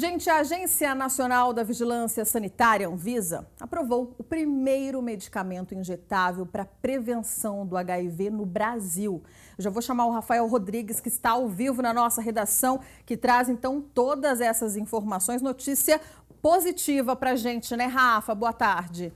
Gente, a Agência Nacional da Vigilância Sanitária, Anvisa, aprovou o primeiro medicamento injetável para prevenção do HIV no Brasil. Eu já vou chamar o Rafael Rodrigues, que está ao vivo na nossa redação, que traz então todas essas informações. Notícia positiva para a gente, né, Rafa? Boa tarde.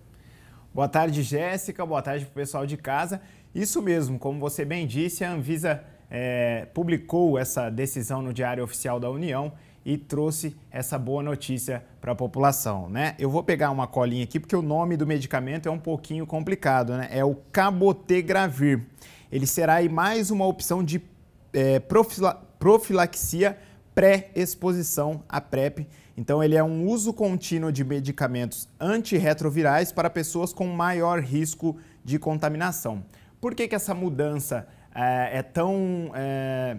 Boa tarde, Jéssica. Boa tarde para o pessoal de casa. Isso mesmo, como você bem disse, a Anvisa é, publicou essa decisão no Diário Oficial da União e trouxe essa boa notícia para a população, né? Eu vou pegar uma colinha aqui porque o nome do medicamento é um pouquinho complicado, né? É o cabotegravir. Ele será aí mais uma opção de é, profila profilaxia pré-exposição à PrEP. Então, ele é um uso contínuo de medicamentos antirretrovirais para pessoas com maior risco de contaminação. Por que, que essa mudança é, é tão é,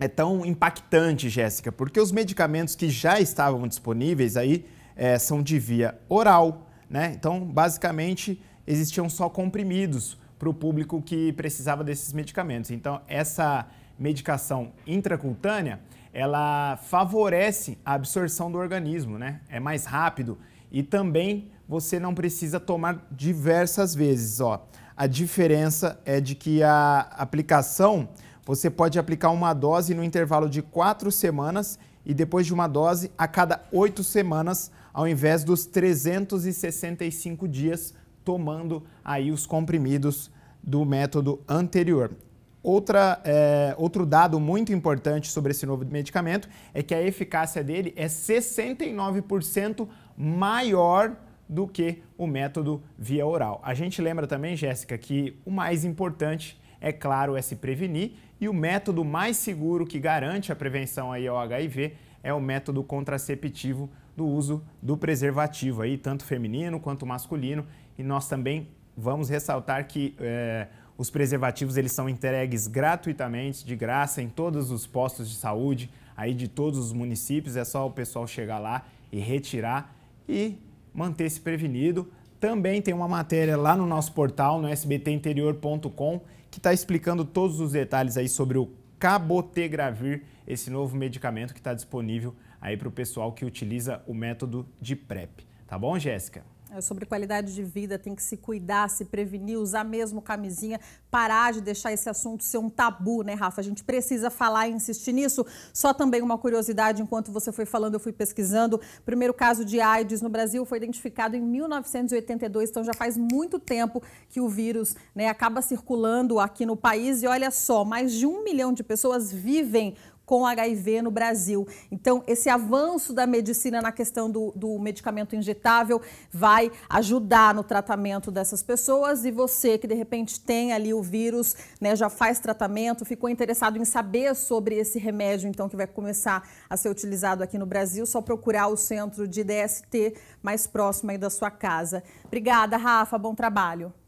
é tão impactante, Jéssica? Porque os medicamentos que já estavam disponíveis aí é, são de via oral, né? Então, basicamente, existiam só comprimidos para o público que precisava desses medicamentos. Então, essa medicação intracutânea, ela favorece a absorção do organismo, né? É mais rápido e também você não precisa tomar diversas vezes, ó. A diferença é de que a aplicação você pode aplicar uma dose no intervalo de quatro semanas e depois de uma dose a cada oito semanas, ao invés dos 365 dias tomando aí os comprimidos do método anterior. Outra, é, outro dado muito importante sobre esse novo medicamento é que a eficácia dele é 69% maior do que o método via oral. A gente lembra também, Jéssica, que o mais importante é claro, é se prevenir. E o método mais seguro que garante a prevenção aí ao HIV é o método contraceptivo do uso do preservativo, aí, tanto feminino quanto masculino. E nós também vamos ressaltar que é, os preservativos eles são entregues gratuitamente, de graça, em todos os postos de saúde aí de todos os municípios. É só o pessoal chegar lá e retirar e manter-se prevenido. Também tem uma matéria lá no nosso portal, no sbtinterior.com, que está explicando todos os detalhes aí sobre o Cabotegravir, esse novo medicamento que está disponível aí para o pessoal que utiliza o método de PrEP. Tá bom, Jéssica? É, sobre qualidade de vida, tem que se cuidar, se prevenir, usar mesmo camisinha, parar de deixar esse assunto ser um tabu, né, Rafa? A gente precisa falar e insistir nisso. Só também uma curiosidade, enquanto você foi falando, eu fui pesquisando. O primeiro caso de AIDS no Brasil foi identificado em 1982, então já faz muito tempo que o vírus né, acaba circulando aqui no país. E olha só, mais de um milhão de pessoas vivem com HIV no Brasil. Então, esse avanço da medicina na questão do, do medicamento injetável vai ajudar no tratamento dessas pessoas e você que de repente tem ali o vírus, né, já faz tratamento, ficou interessado em saber sobre esse remédio, então, que vai começar a ser utilizado aqui no Brasil, só procurar o centro de DST mais próximo aí da sua casa. Obrigada, Rafa, bom trabalho.